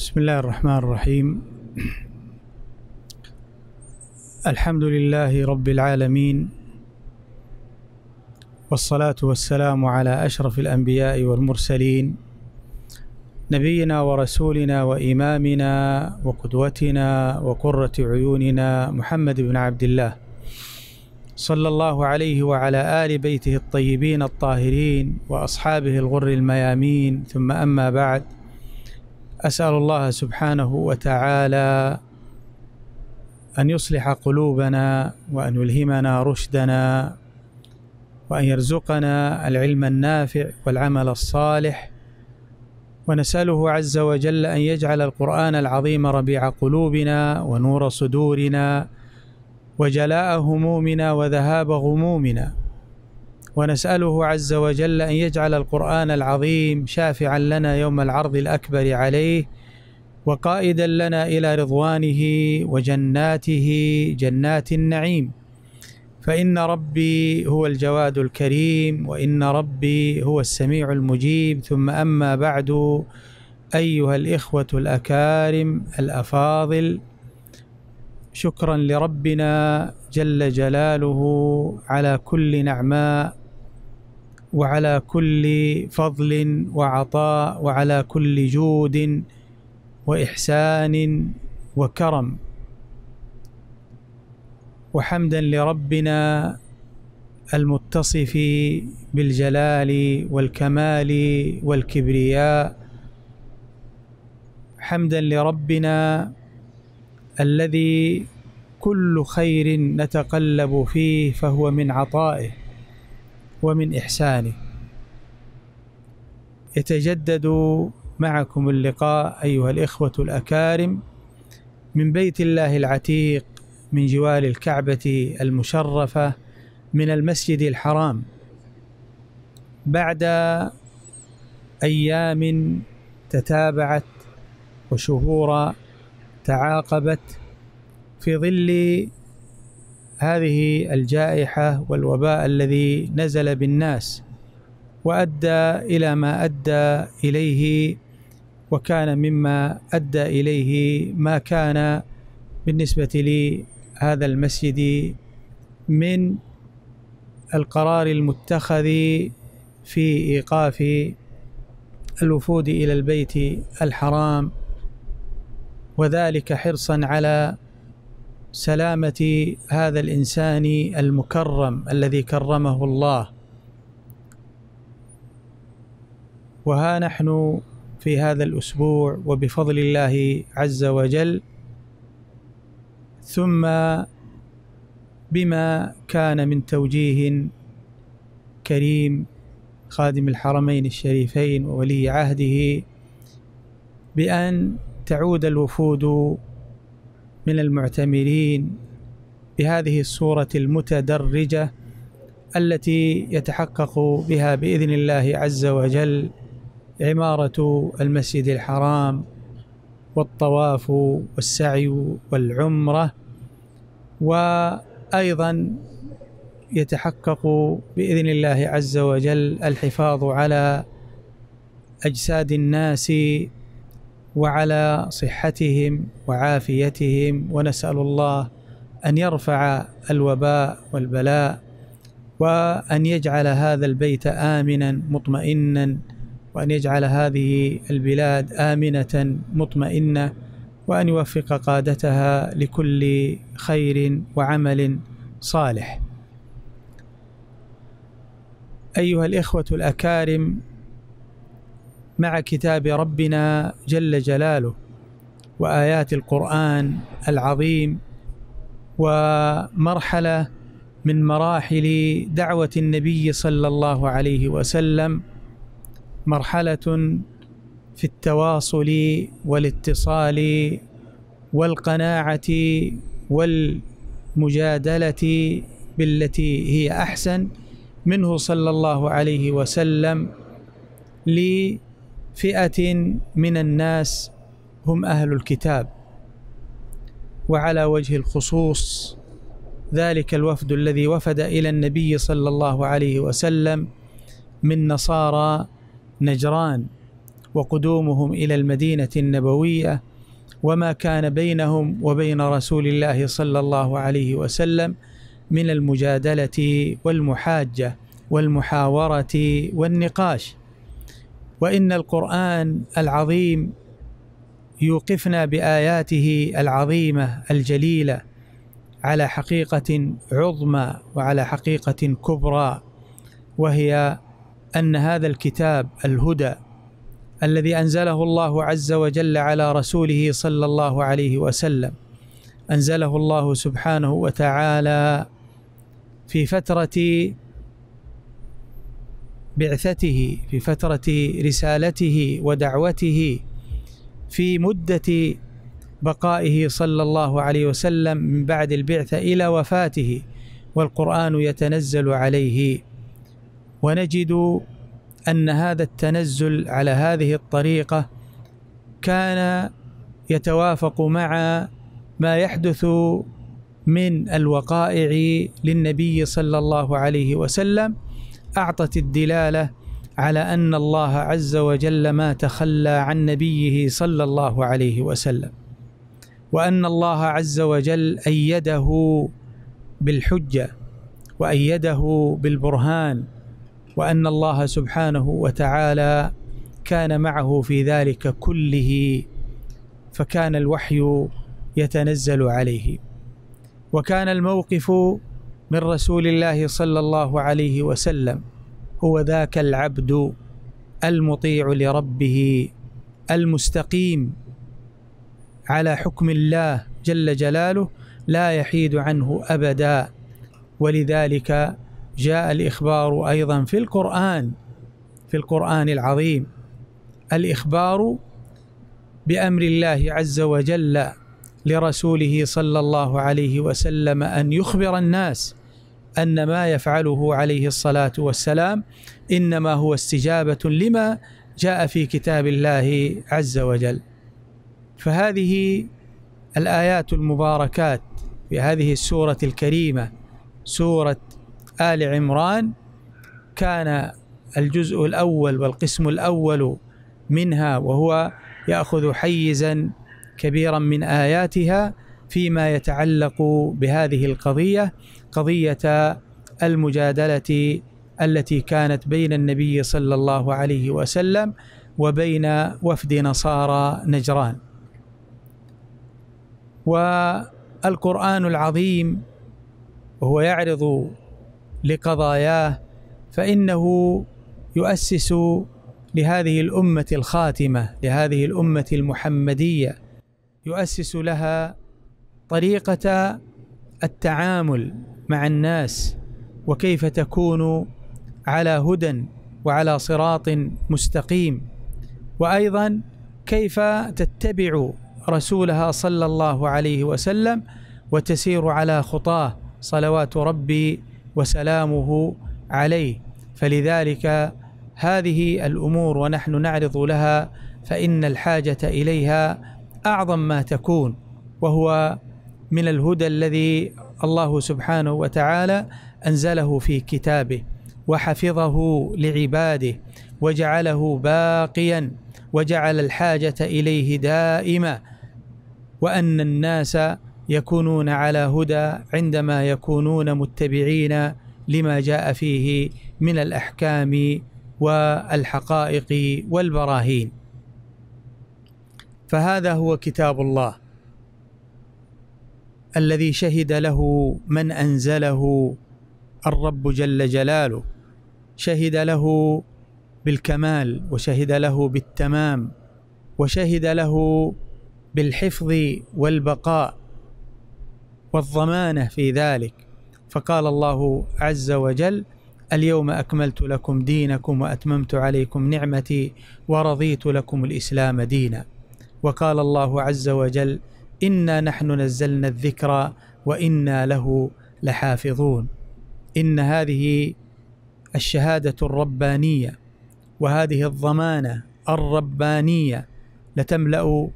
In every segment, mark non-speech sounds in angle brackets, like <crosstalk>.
بسم الله الرحمن الرحيم الحمد لله رب العالمين والصلاة والسلام على أشرف الأنبياء والمرسلين نبينا ورسولنا وإمامنا وقدوتنا وقرة عيوننا محمد بن عبد الله صلى الله عليه وعلى آل بيته الطيبين الطاهرين وأصحابه الغر الميامين ثم أما بعد اسال الله سبحانه وتعالى ان يصلح قلوبنا وان يلهمنا رشدنا وان يرزقنا العلم النافع والعمل الصالح ونساله عز وجل ان يجعل القران العظيم ربيع قلوبنا ونور صدورنا وجلاء همومنا وذهاب غمومنا ونساله عز وجل ان يجعل القران العظيم شافعا لنا يوم العرض الاكبر عليه وقائدا لنا الى رضوانه وجناته جنات النعيم فان ربي هو الجواد الكريم وان ربي هو السميع المجيب ثم اما بعد ايها الاخوه الاكارم الافاضل شكرا لربنا جل جلاله على كل نعماء وعلى كل فضل وعطاء وعلى كل جود واحسان وكرم وحمدا لربنا المتصف بالجلال والكمال والكبرياء حمدا لربنا الذي كل خير نتقلب فيه فهو من عطائه ومن إحسانه يتجدد معكم اللقاء أيها الإخوة الأكارم من بيت الله العتيق من جوار الكعبة المشرفة من المسجد الحرام بعد أيام تتابعت وشهور تعاقبت في ظل هذه الجائحة والوباء الذي نزل بالناس وأدى إلى ما أدى إليه وكان مما أدى إليه ما كان بالنسبة لهذا المسجد من القرار المتخذ في إيقاف الوفود إلى البيت الحرام وذلك حرصا على سلامه هذا الانسان المكرم الذي كرمه الله وها نحن في هذا الاسبوع وبفضل الله عز وجل ثم بما كان من توجيه كريم خادم الحرمين الشريفين وولي عهده بان تعود الوفود من المعتمرين بهذه الصورة المتدرجة التي يتحقق بها باذن الله عز وجل عمارة المسجد الحرام والطواف والسعي والعمرة وأيضا يتحقق بإذن الله عز وجل الحفاظ على أجساد الناس وعلى صحتهم وعافيتهم ونسال الله ان يرفع الوباء والبلاء وان يجعل هذا البيت امنا مطمئنا وان يجعل هذه البلاد امنه مطمئنه وان يوفق قادتها لكل خير وعمل صالح ايها الاخوه الاكارم مع كتاب ربنا جل جلاله وايات القران العظيم ومرحله من مراحل دعوه النبي صلى الله عليه وسلم مرحله في التواصل والاتصال والقناعه والمجادله بالتي هي احسن منه صلى الله عليه وسلم لي فئه من الناس هم اهل الكتاب وعلى وجه الخصوص ذلك الوفد الذي وفد الى النبي صلى الله عليه وسلم من نصارى نجران وقدومهم الى المدينه النبويه وما كان بينهم وبين رسول الله صلى الله عليه وسلم من المجادله والمحاجه والمحاوره والنقاش وان القران العظيم يوقفنا باياته العظيمه الجليله على حقيقه عظمى وعلى حقيقه كبرى وهي ان هذا الكتاب الهدى الذي انزله الله عز وجل على رسوله صلى الله عليه وسلم انزله الله سبحانه وتعالى في فتره بعثته في فتره رسالته ودعوته في مده بقائه صلى الله عليه وسلم من بعد البعثه الى وفاته والقران يتنزل عليه ونجد ان هذا التنزل على هذه الطريقه كان يتوافق مع ما يحدث من الوقائع للنبي صلى الله عليه وسلم اعطت الدلاله على ان الله عز وجل ما تخلى عن نبيه صلى الله عليه وسلم وان الله عز وجل ايده بالحجه وايده بالبرهان وان الله سبحانه وتعالى كان معه في ذلك كله فكان الوحي يتنزل عليه وكان الموقف من رسول الله صلى الله عليه وسلم هو ذاك العبد المطيع لربه المستقيم على حكم الله جل جلاله لا يحيد عنه ابدا ولذلك جاء الاخبار ايضا في القران في القران العظيم الاخبار بامر الله عز وجل لرسوله صلى الله عليه وسلم ان يخبر الناس ان ما يفعله عليه الصلاه والسلام انما هو استجابه لما جاء في كتاب الله عز وجل فهذه الايات المباركات في هذه السوره الكريمه سوره ال عمران كان الجزء الاول والقسم الاول منها وهو ياخذ حيزا كبيرا من اياتها فيما يتعلق بهذه القضيه قضيه المجادله التي كانت بين النبي صلى الله عليه وسلم وبين وفد نصارى نجران والقران العظيم وهو يعرض لقضاياه فانه يؤسس لهذه الامه الخاتمه لهذه الامه المحمديه يؤسس لها طريقة التعامل مع الناس وكيف تكون على هدى وعلى صراط مستقيم وايضا كيف تتبع رسولها صلى الله عليه وسلم وتسير على خطاه صلوات ربي وسلامه عليه فلذلك هذه الامور ونحن نعرض لها فان الحاجه اليها اعظم ما تكون وهو من الهدى الذي الله سبحانه وتعالى انزله في كتابه وحفظه لعباده وجعله باقيا وجعل الحاجه اليه دائمه وان الناس يكونون على هدى عندما يكونون متبعين لما جاء فيه من الاحكام والحقائق والبراهين فهذا هو كتاب الله الذي شهد له من انزله الرب جل جلاله شهد له بالكمال وشهد له بالتمام وشهد له بالحفظ والبقاء والضمانه في ذلك فقال الله عز وجل اليوم اكملت لكم دينكم واتممت عليكم نعمتي ورضيت لكم الاسلام دينا وقال الله عز وجل انا نحن نزلنا الذكر وانا له لحافظون ان هذه الشهاده الربانيه وهذه الضمانه الربانيه لتملا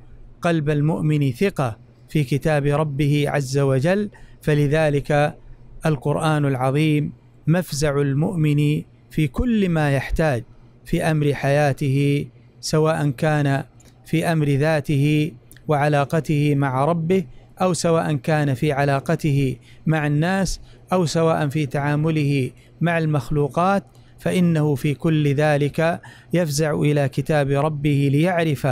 قلب المؤمن ثقه في كتاب ربه عز وجل فلذلك القران العظيم مفزع المؤمن في كل ما يحتاج في امر حياته سواء كان في امر ذاته وعلاقته مع ربه او سواء كان في علاقته مع الناس او سواء في تعامله مع المخلوقات فانه في كل ذلك يفزع الى كتاب ربه ليعرف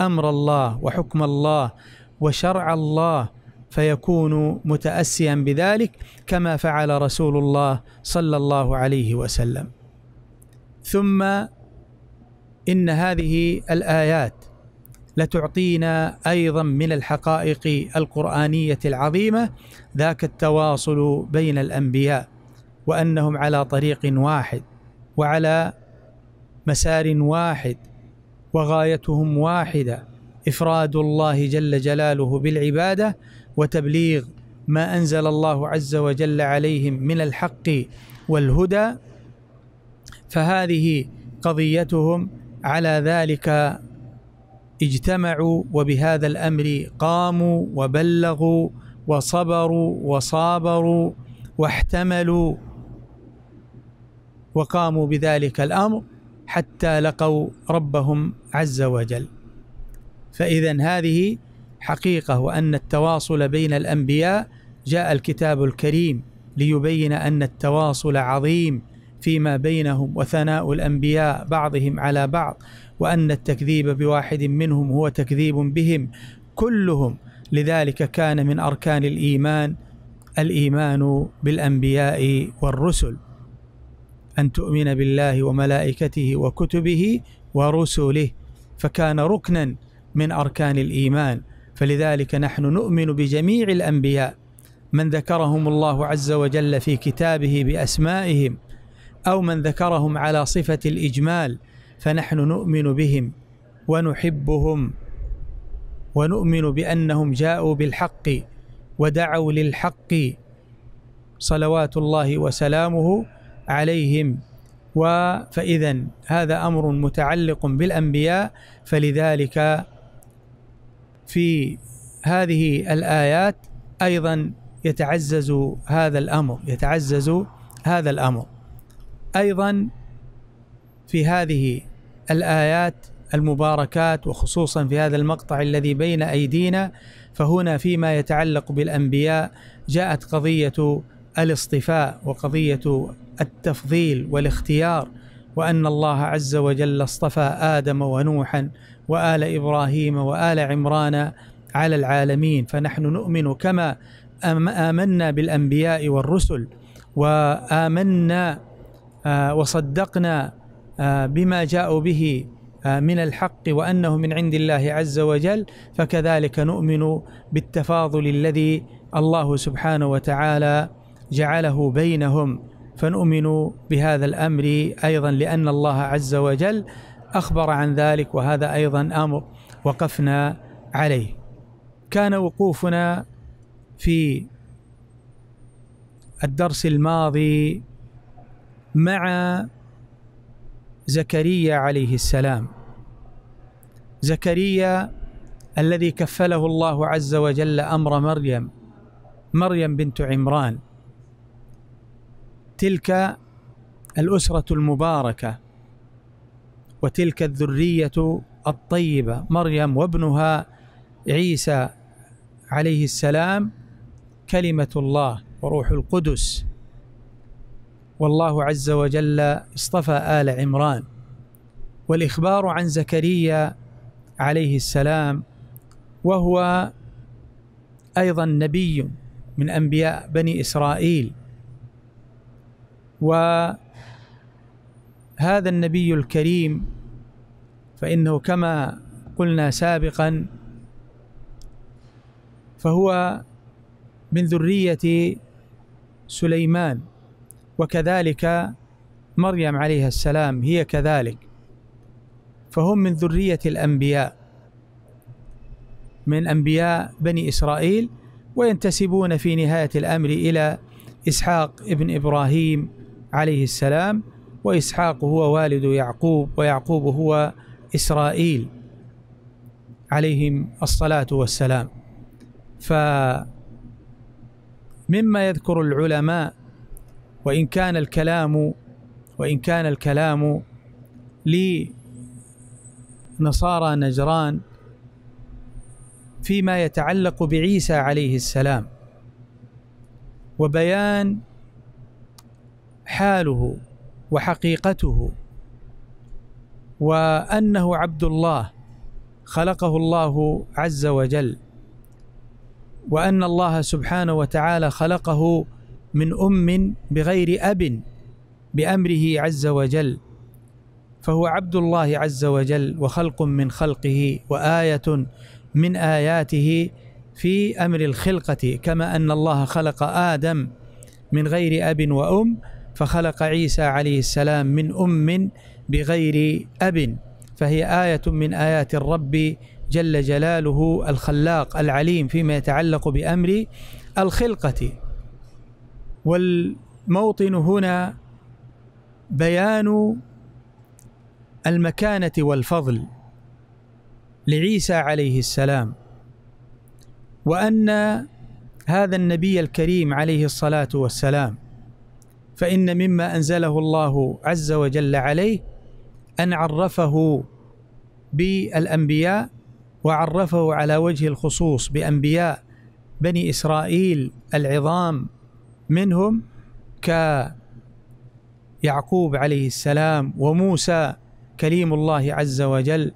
امر الله وحكم الله وشرع الله فيكون متاسيا بذلك كما فعل رسول الله صلى الله عليه وسلم ثم ان هذه الايات لتعطينا ايضا من الحقائق القرانيه العظيمه ذاك التواصل بين الانبياء وانهم على طريق واحد وعلى مسار واحد وغايتهم واحده افراد الله جل جلاله بالعباده وتبليغ ما انزل الله عز وجل عليهم من الحق والهدى فهذه قضيتهم على ذلك اجتمعوا وبهذا الامر قاموا وبلغوا وصبروا وصابروا واحتملوا وقاموا بذلك الامر حتى لقوا ربهم عز وجل فاذا هذه حقيقه وان التواصل بين الانبياء جاء الكتاب الكريم ليبين ان التواصل عظيم فيما بينهم وثناء الانبياء بعضهم على بعض وان التكذيب بواحد منهم هو تكذيب بهم كلهم لذلك كان من اركان الايمان الايمان بالانبياء والرسل ان تؤمن بالله وملائكته وكتبه ورسله فكان ركنا من اركان الايمان فلذلك نحن نؤمن بجميع الانبياء من ذكرهم الله عز وجل في كتابه باسمائهم او من ذكرهم على صفه الاجمال فنحن نؤمن بهم ونحبهم ونؤمن بانهم جاءوا بالحق ودعوا للحق صلوات الله وسلامه عليهم فاذا هذا امر متعلق بالانبياء فلذلك في هذه الايات ايضا يتعزز هذا الامر يتعزز هذا الامر ايضا في هذه الايات المباركات وخصوصا في هذا المقطع الذي بين ايدينا فهنا فيما يتعلق بالانبياء جاءت قضيه الاصطفاء وقضيه التفضيل والاختيار وان الله عز وجل اصطفى ادم ونوحا وال ابراهيم وال عمران على العالمين فنحن نؤمن كما امنا بالانبياء والرسل وامنا آه، وصدقنا آه، بما جاءوا به آه، من الحق وانه من عند الله عز وجل فكذلك نؤمن بالتفاضل الذي الله سبحانه وتعالى جعله بينهم فنؤمن بهذا الامر ايضا لان الله عز وجل اخبر عن ذلك وهذا ايضا امر وقفنا عليه كان وقوفنا في الدرس الماضي مع زكريا عليه السلام زكريا الذي كفله الله عز وجل امر مريم مريم بنت عمران تلك الاسره المباركه وتلك الذريه الطيبه مريم وابنها عيسى عليه السلام كلمه الله وروح القدس والله عز وجل اصطفى آل عمران والإخبار عن زكريا عليه السلام وهو أيضا نبي من أنبياء بني إسرائيل وهذا النبي الكريم فإنه كما قلنا سابقا فهو من ذرية سليمان وكذلك مريم عليها السلام هي كذلك فهم من ذرية الأنبياء من أنبياء بني إسرائيل وينتسبون في نهاية الأمر إلى إسحاق ابن إبراهيم عليه السلام وإسحاق هو والد يعقوب ويعقوب هو إسرائيل عليهم الصلاة والسلام فمما يذكر العلماء وإن كان الكلام وإن كان الكلام لنصارى نجران فيما يتعلق بعيسى عليه السلام وبيان حاله وحقيقته وانه عبد الله خلقه الله عز وجل وان الله سبحانه وتعالى خلقه من ام بغير اب بامره عز وجل فهو عبد الله عز وجل وخلق من خلقه وايه من اياته في امر الخلقه كما ان الله خلق ادم من غير اب وام فخلق عيسى عليه السلام من ام بغير اب فهي ايه من ايات الرب جل جلاله الخلاق العليم فيما يتعلق بامر الخلقه والموطن هنا بيان المكانه والفضل لعيسى عليه السلام وان هذا النبي الكريم عليه الصلاه والسلام فان مما انزله الله عز وجل عليه ان عرفه بالانبياء وعرفه على وجه الخصوص بانبياء بني اسرائيل العظام منهم كيعقوب عليه السلام وموسى كليم الله عز وجل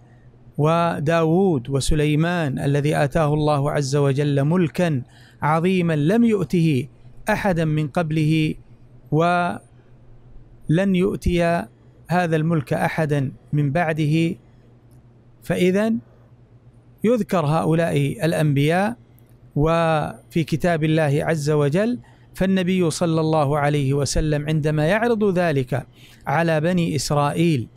وداود وسليمان الذي آتاه الله عز وجل ملكا عظيما لم يؤته أحدا من قبله ولن يؤتي هذا الملك أحدا من بعده فإذا يذكر هؤلاء الأنبياء وفي كتاب الله عز وجل فالنبي صلى الله عليه وسلم عندما يعرض ذلك على بني اسرائيل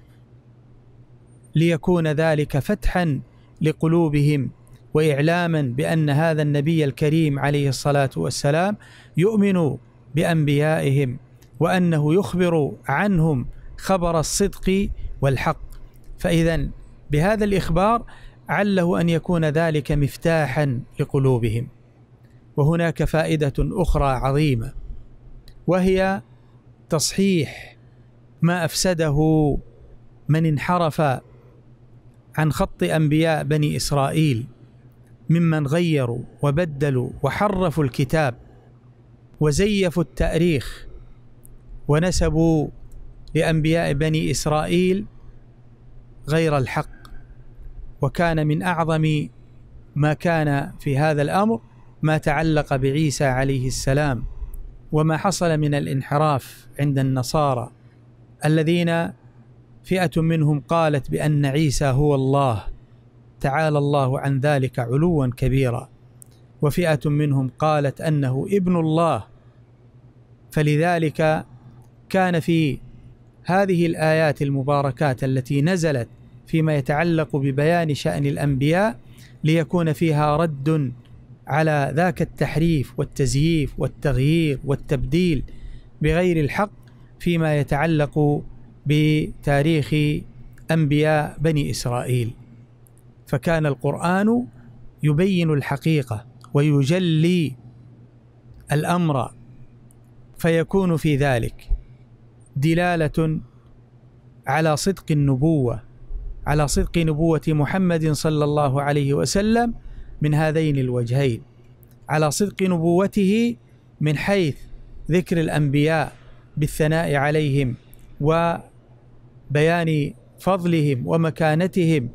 ليكون ذلك فتحا لقلوبهم واعلاما بان هذا النبي الكريم عليه الصلاه والسلام يؤمن بانبيائهم وانه يخبر عنهم خبر الصدق والحق فاذا بهذا الاخبار عله ان يكون ذلك مفتاحا لقلوبهم وهناك فائده اخرى عظيمه وهي تصحيح ما افسده من انحرف عن خط انبياء بني اسرائيل ممن غيروا وبدلوا وحرفوا الكتاب وزيفوا التاريخ ونسبوا لانبياء بني اسرائيل غير الحق وكان من اعظم ما كان في هذا الامر ما تعلق بعيسى عليه السلام وما حصل من الانحراف عند النصارى الذين فئه منهم قالت بان عيسى هو الله تعالى الله عن ذلك علوا كبيرا وفئه منهم قالت انه ابن الله فلذلك كان في هذه الايات المباركات التي نزلت فيما يتعلق ببيان شان الانبياء ليكون فيها رد على ذاك التحريف والتزييف والتغيير والتبديل بغير الحق فيما يتعلق بتاريخ انبياء بني اسرائيل فكان القران يبين الحقيقه ويجلي الامر فيكون في ذلك دلاله على صدق النبوه على صدق نبوه محمد صلى الله عليه وسلم من هذين الوجهين على صدق نبوته من حيث ذكر الانبياء بالثناء عليهم وبيان فضلهم ومكانتهم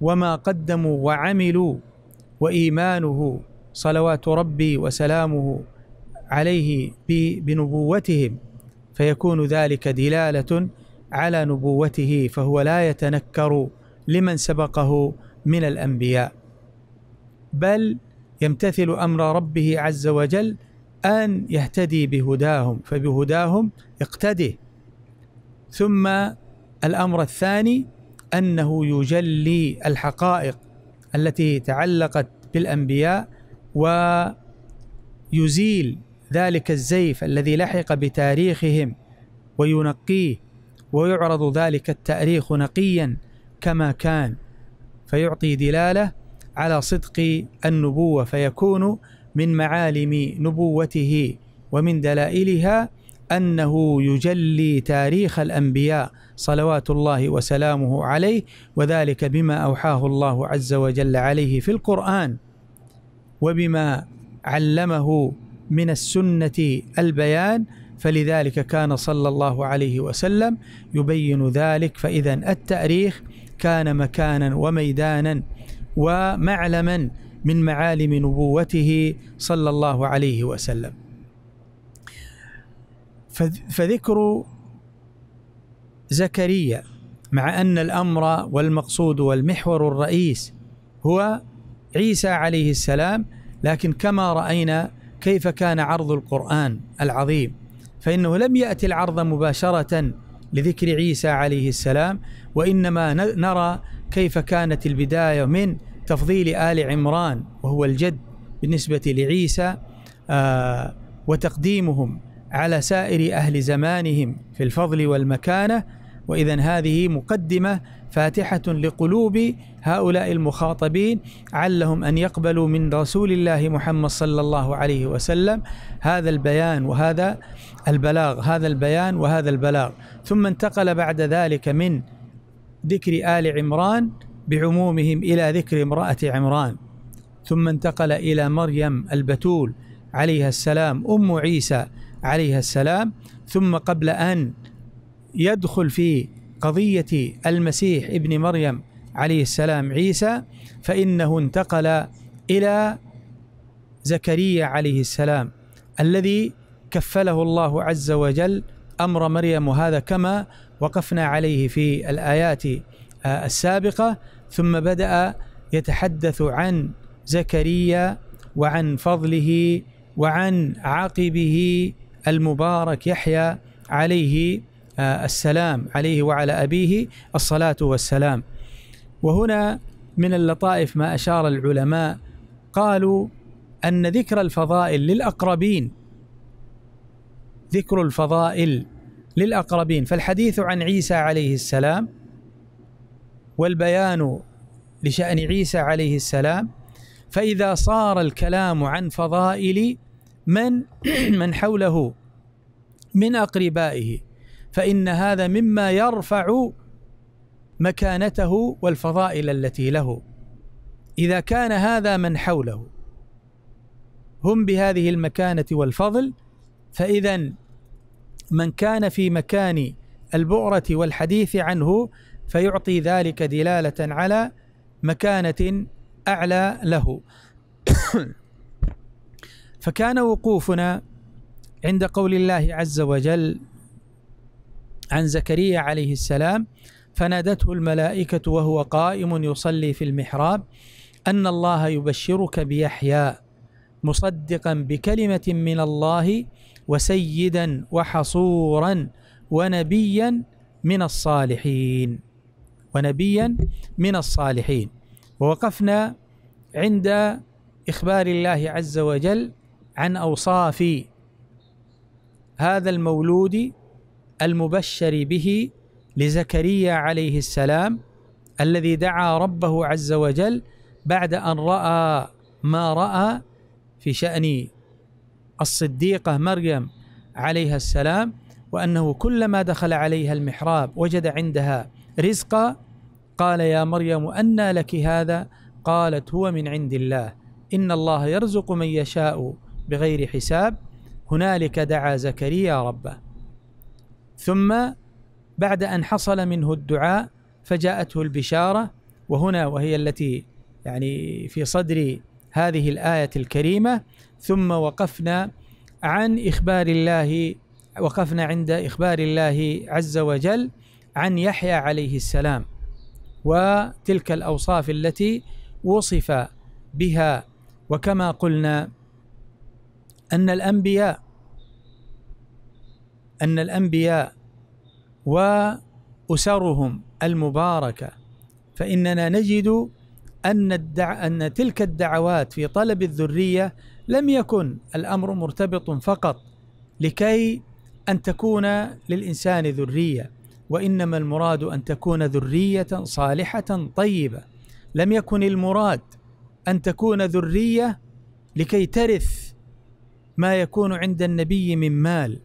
وما قدموا وعملوا وايمانه صلوات ربي وسلامه عليه بنبوتهم فيكون ذلك دلاله على نبوته فهو لا يتنكر لمن سبقه من الانبياء بل يمتثل امر ربه عز وجل ان يهتدي بهداهم فبهداهم اقتده ثم الامر الثاني انه يجلي الحقائق التي تعلقت بالانبياء ويزيل ذلك الزيف الذي لحق بتاريخهم وينقيه ويعرض ذلك التاريخ نقيا كما كان فيعطي دلاله على صدق النبوة فيكون من معالم نبوته ومن دلائلها أنه يجلي تاريخ الأنبياء صلوات الله وسلامه عليه وذلك بما أوحاه الله عز وجل عليه في القرآن وبما علمه من السنة البيان فلذلك كان صلى الله عليه وسلم يبين ذلك فإذا التاريخ كان مكانا وميدانا ومعلما من معالم نبوته صلى الله عليه وسلم فذكر زكريا مع ان الامر والمقصود والمحور الرئيس هو عيسى عليه السلام لكن كما راينا كيف كان عرض القران العظيم فانه لم ياتي العرض مباشره لذكر عيسى عليه السلام وانما نرى كيف كانت البداية من تفضيل آل عمران وهو الجد بالنسبة لعيسى آه وتقديمهم على سائر أهل زمانهم في الفضل والمكانة وإذا هذه مقدمة فاتحة لقلوب هؤلاء المخاطبين علهم أن يقبلوا من رسول الله محمد صلى الله عليه وسلم هذا البيان وهذا البلاغ هذا البيان وهذا البلاغ ثم انتقل بعد ذلك من ذكر آل عمران بعمومهم إلى ذكر امرأة عمران ثم انتقل إلى مريم البتول عليها السلام أم عيسى عليها السلام ثم قبل أن يدخل في قضية المسيح ابن مريم عليه السلام عيسى فإنه انتقل إلى زكريا عليه السلام الذي كفله الله عز وجل أمر مريم وهذا كما وقفنا عليه في الآيات آه، السابقة ثم بدأ يتحدث عن زكريا وعن فضله وعن عقبه المبارك يحيى عليه آه، السلام عليه وعلى أبيه الصلاة والسلام وهنا من اللطائف ما أشار العلماء قالوا أن ذكر الفضائل للأقربين ذكر الفضائل للأقربين فالحديث عن عيسى عليه السلام والبيان لشأن عيسى عليه السلام فإذا صار الكلام عن فضائل من <clears throat> من حوله من أقربائه فإن هذا مما يرفع مكانته والفضائل التي له إذا كان هذا من حوله هم بهذه المكانة والفضل فإذا من كان في مكان البؤرة والحديث عنه فيعطي ذلك دلالة على مكانة أعلى له <coughs> فكان وقوفنا عند قول الله عز وجل عن زكريا عليه السلام فنادته الملائكة وهو قائم يصلي في المحراب أن الله يبشرك بيحيى مصدقا بكلمة من الله وسيدا وحصورا ونبيا من الصالحين ونبيا من الصالحين ووقفنا عند إخبار الله عز وجل عن أوصاف هذا المولود المبشر به لزكريا عليه السلام الذي دعا ربه عز وجل بعد أن رأى ما رأى في شأن الصديقة مريم عليها السلام وأنه كلما دخل عليها المحراب وجد عندها رزقا قال يا مريم أنى لك هذا قالت هو من عند الله إن الله يرزق من يشاء بغير حساب هنالك دعا زكريا ربه ثم بعد أن حصل منه الدعاء فجاءته البشارة وهنا وهي التي يعني في صدر هذه الآية الكريمة ثم وقفنا عن إخبار الله وقفنا عند إخبار الله عز وجل عن يحيى عليه السلام وتلك الأوصاف التي وصف بها وكما قلنا أن الأنبياء أن الأنبياء وأسرهم المباركة فإننا نجد أن الدع... أن تلك الدعوات في طلب الذرية لم يكن الامر مرتبط فقط لكي ان تكون للانسان ذريه وانما المراد ان تكون ذريه صالحه طيبه لم يكن المراد ان تكون ذريه لكي ترث ما يكون عند النبي من مال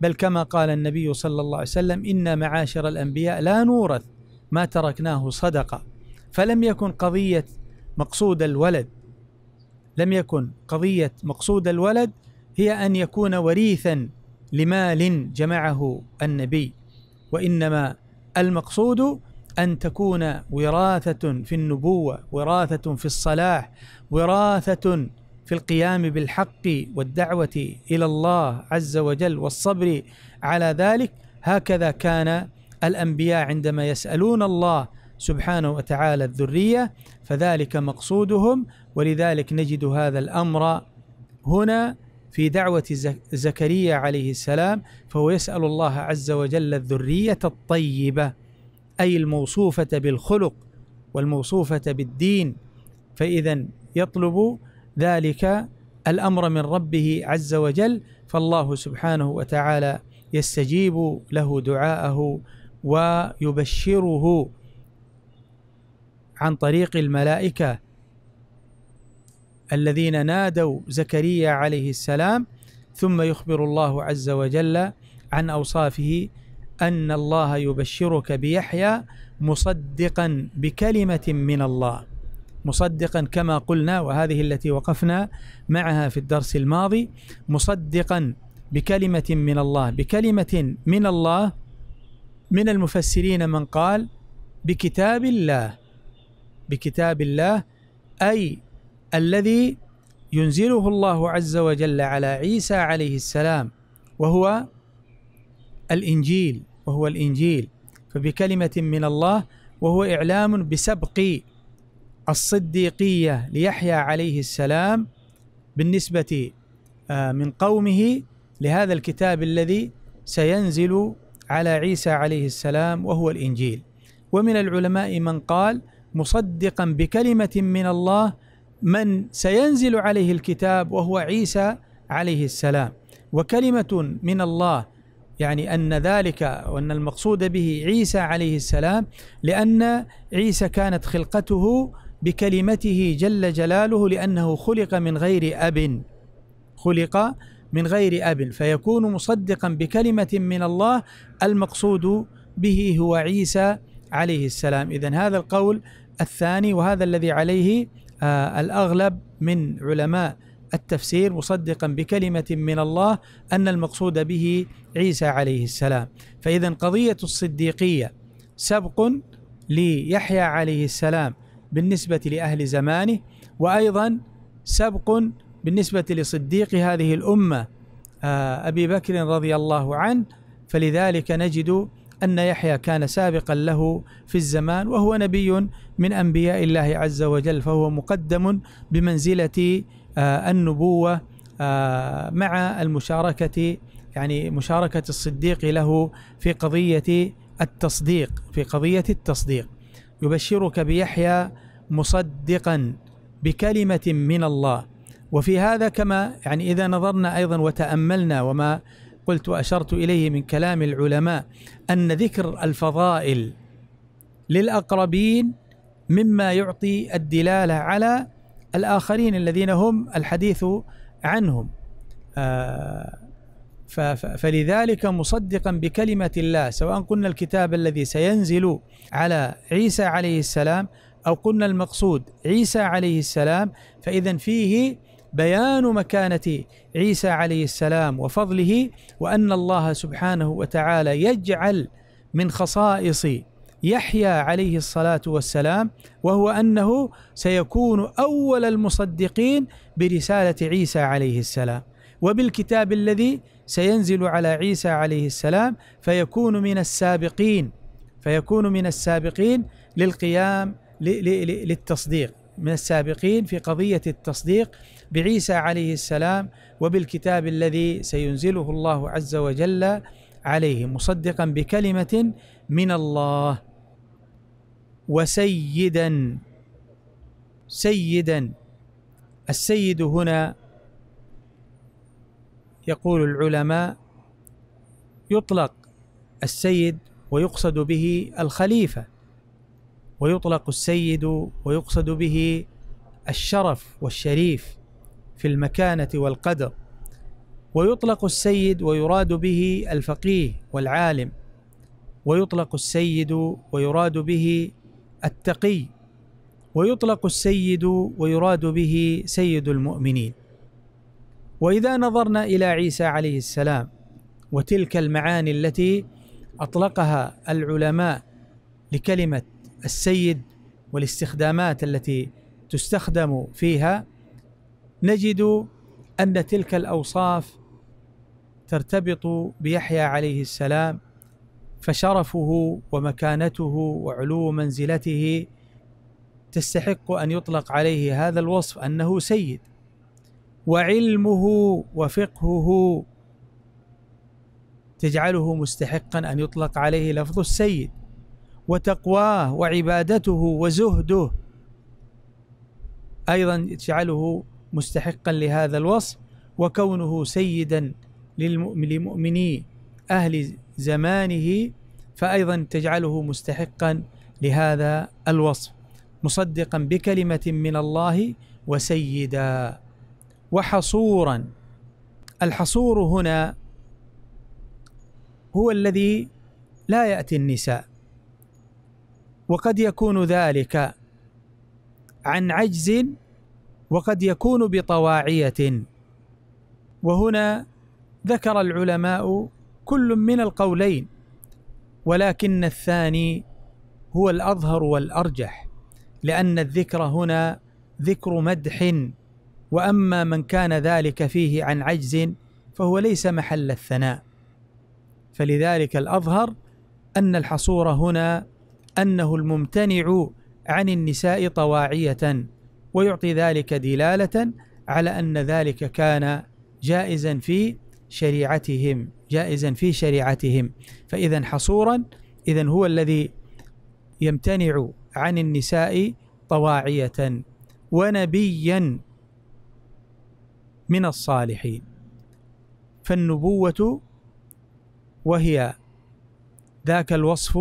بل كما قال النبي صلى الله عليه وسلم ان معاشر الانبياء لا نورث ما تركناه صدقه فلم يكن قضيه مقصود الولد لم يكن قضية مقصود الولد هي أن يكون وريثا لمال جمعه النبي وإنما المقصود أن تكون وراثة في النبوة وراثة في الصلاح وراثة في القيام بالحق والدعوة إلى الله عز وجل والصبر على ذلك هكذا كان الأنبياء عندما يسألون الله سبحانه وتعالى الذرية فذلك مقصودهم ولذلك نجد هذا الأمر هنا في دعوة زكريا عليه السلام فهو يسأل الله عز وجل الذرية الطيبة أي الموصوفة بالخلق والموصوفة بالدين فإذا يطلب ذلك الأمر من ربه عز وجل فالله سبحانه وتعالى يستجيب له دعاءه ويبشره عن طريق الملائكه الذين نادوا زكريا عليه السلام ثم يخبر الله عز وجل عن اوصافه ان الله يبشرك بيحيى مصدقا بكلمه من الله مصدقا كما قلنا وهذه التي وقفنا معها في الدرس الماضي مصدقا بكلمه من الله بكلمه من الله من المفسرين من قال بكتاب الله بكتاب الله اي الذي ينزله الله عز وجل على عيسى عليه السلام وهو الانجيل وهو الانجيل فبكلمه من الله وهو اعلام بسبق الصديقيه ليحيى عليه السلام بالنسبه آه، من قومه لهذا الكتاب الذي سينزل على عيسى عليه السلام وهو الانجيل ومن العلماء من قال مصدقا بكلمه من الله من سينزل عليه الكتاب وهو عيسى عليه السلام وكلمه من الله يعني ان ذلك وان المقصود به عيسى عليه السلام لان عيسى كانت خلقته بكلمته جل جلاله لانه خلق من غير اب خلق من غير اب فيكون مصدقا بكلمه من الله المقصود به هو عيسى عليه السلام إذا هذا القول الثاني وهذا الذي عليه آه، الأغلب من علماء التفسير مصدقا بكلمة من الله أن المقصود به عيسى عليه السلام فإذا قضية الصديقية سبق ليحيى عليه السلام بالنسبة لأهل زمانه وأيضا سبق بالنسبة لصديق هذه الأمة آه، أبي بكر رضي الله عنه فلذلك نجد أن يحيى كان سابقا له في الزمان وهو نبي من أنبياء الله عز وجل فهو مقدم بمنزلة آه، النبوة آه، مع المشاركة يعني مشاركة الصديق له في قضية التصديق في قضية التصديق يبشرك بيحيى مصدقا بكلمة من الله وفي هذا كما يعني إذا نظرنا أيضا وتأملنا وما قلت واشرت اليه من كلام العلماء ان ذكر الفضائل للاقربين مما يعطي الدلاله على الاخرين الذين هم الحديث عنهم آه، فلذلك مصدقا بكلمه الله سواء قلنا الكتاب الذي سينزل على عيسى عليه السلام او قلنا المقصود عيسى عليه السلام فاذا فيه بيان مكانة عيسى عليه السلام وفضله وأن الله سبحانه وتعالى يجعل من خصائص يحيى عليه الصلاة والسلام وهو أنه سيكون أول المصدقين برسالة عيسى عليه السلام وبالكتاب الذي سينزل على عيسى عليه السلام فيكون من السابقين فيكون من السابقين للقيام للتصديق من السابقين في قضية التصديق بعيسى عليه السلام وبالكتاب الذي سينزله الله عز وجل عليه مصدقا بكلمه من الله وسيدا سيدا السيد هنا يقول العلماء يطلق السيد ويقصد به الخليفه ويطلق السيد ويقصد به الشرف والشريف في المكانه والقدر ويطلق السيد ويراد به الفقيه والعالم ويطلق السيد ويراد به التقي ويطلق السيد ويراد به سيد المؤمنين واذا نظرنا الى عيسى عليه السلام وتلك المعاني التي اطلقها العلماء لكلمه السيد والاستخدامات التي تستخدم فيها نجد ان تلك الاوصاف ترتبط بيحيى عليه السلام فشرفه ومكانته وعلو منزلته تستحق ان يطلق عليه هذا الوصف انه سيد وعلمه وفقهه تجعله مستحقا ان يطلق عليه لفظ السيد وتقواه وعبادته وزهده ايضا تجعله مستحقا لهذا الوصف وكونه سيدا لمؤمني أهل زمانه فأيضا تجعله مستحقا لهذا الوصف مصدقا بكلمة من الله وسيدا وحصورا الحصور هنا هو الذي لا يأتي النساء وقد يكون ذلك عن عجز وقد يكون بطواعية وهنا ذكر العلماء كل من القولين ولكن الثاني هو الأظهر والأرجح لأن الذكر هنا ذكر مدح وأما من كان ذلك فيه عن عجز فهو ليس محل الثناء فلذلك الأظهر أن الحصور هنا أنه الممتنع عن النساء طواعية ويعطي ذلك دلالة على أن ذلك كان جائزا في شريعتهم جائزا في شريعتهم فإذا حصورا إذا هو الذي يمتنع عن النساء طواعية ونبيا من الصالحين فالنبوة وهي ذاك الوصف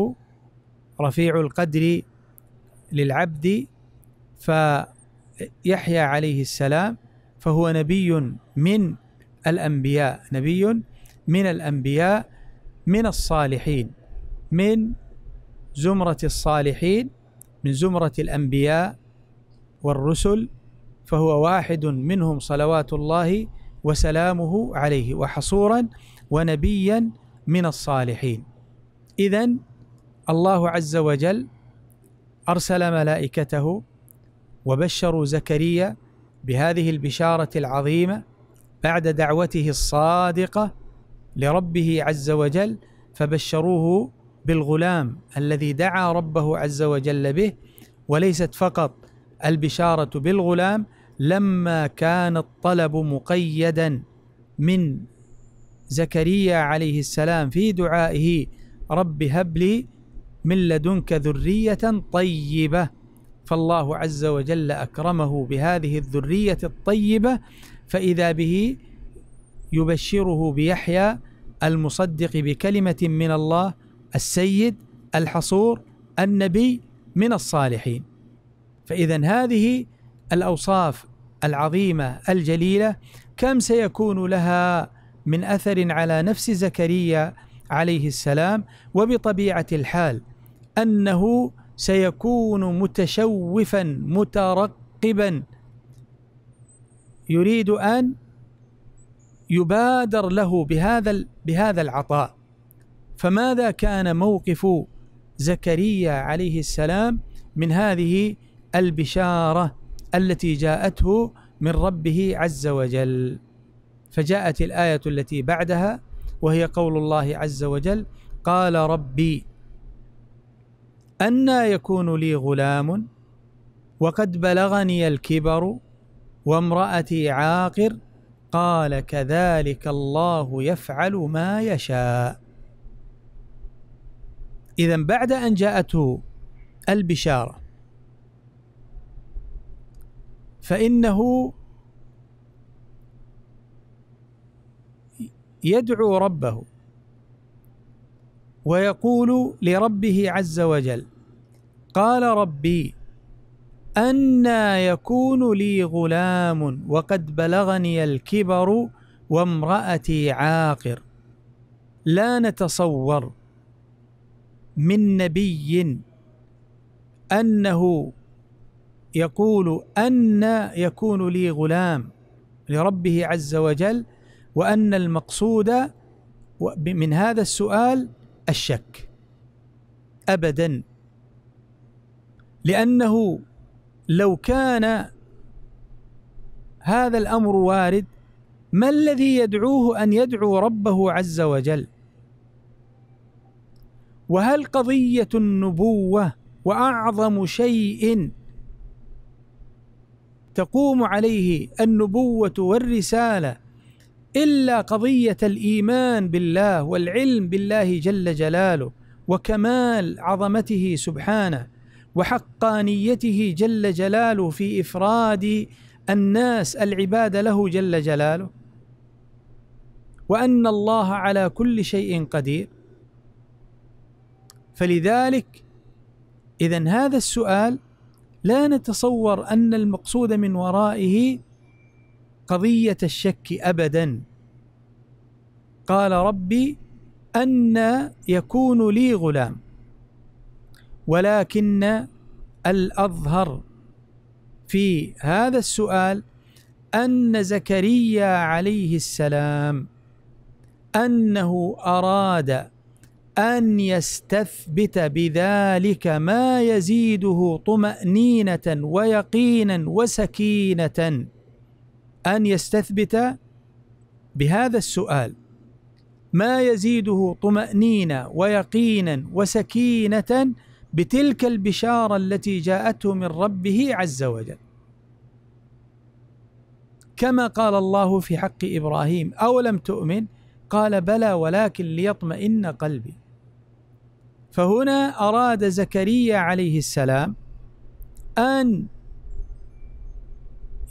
رفيع القدر للعبد ف يحيى عليه السلام فهو نبي من الأنبياء نبي من الأنبياء من الصالحين من زمرة الصالحين من زمرة الأنبياء والرسل فهو واحد منهم صلوات الله وسلامه عليه وحصورا ونبيا من الصالحين إذا الله عز وجل أرسل ملائكته وبشروا زكريا بهذه البشاره العظيمه بعد دعوته الصادقه لربه عز وجل فبشروه بالغلام الذي دعا ربه عز وجل به وليست فقط البشاره بالغلام لما كان الطلب مقيدا من زكريا عليه السلام في دعائه رب هب لي من لدنك ذريه طيبه فالله عز وجل اكرمه بهذه الذريه الطيبه فاذا به يبشره بيحيى المصدق بكلمه من الله السيد الحصور النبي من الصالحين فاذا هذه الاوصاف العظيمه الجليله كم سيكون لها من اثر على نفس زكريا عليه السلام وبطبيعه الحال انه سيكون متشوفا مترقبا يريد ان يبادر له بهذا بهذا العطاء فماذا كان موقف زكريا عليه السلام من هذه البشاره التي جاءته من ربه عز وجل فجاءت الايه التي بعدها وهي قول الله عز وجل قال ربي أنى يكون لي غلام وقد بلغني الكبر وامرأتي عاقر قال كذلك الله يفعل ما يشاء إذا بعد أن جاءته البشارة فإنه يدعو ربه ويقول لربه عز وجل قال ربي أنى يكون لي غلام وقد بلغني الكبر وامرأتي عاقر لا نتصور من نبي أنه يقول أن يكون لي غلام لربه عز وجل وأن المقصود من هذا السؤال الشك ابدا لانه لو كان هذا الامر وارد ما الذي يدعوه ان يدعو ربه عز وجل وهل قضيه النبوه واعظم شيء تقوم عليه النبوه والرساله الا قضيه الايمان بالله والعلم بالله جل جلاله وكمال عظمته سبحانه وحقانيته جل جلاله في افراد الناس العباد له جل جلاله وان الله على كل شيء قدير فلذلك اذا هذا السؤال لا نتصور ان المقصود من ورائه قضيه الشك ابدا قال ربي ان يكون لي غلام ولكن الاظهر في هذا السؤال ان زكريا عليه السلام انه اراد ان يستثبت بذلك ما يزيده طمانينه ويقينا وسكينه أن يستثبت بهذا السؤال ما يزيده طمأنينة ويقينا وسكينة بتلك البشارة التي جاءته من ربه عز وجل. كما قال الله في حق إبراهيم: أولم تؤمن؟ قال بلى ولكن ليطمئن قلبي. فهنا أراد زكريا عليه السلام أن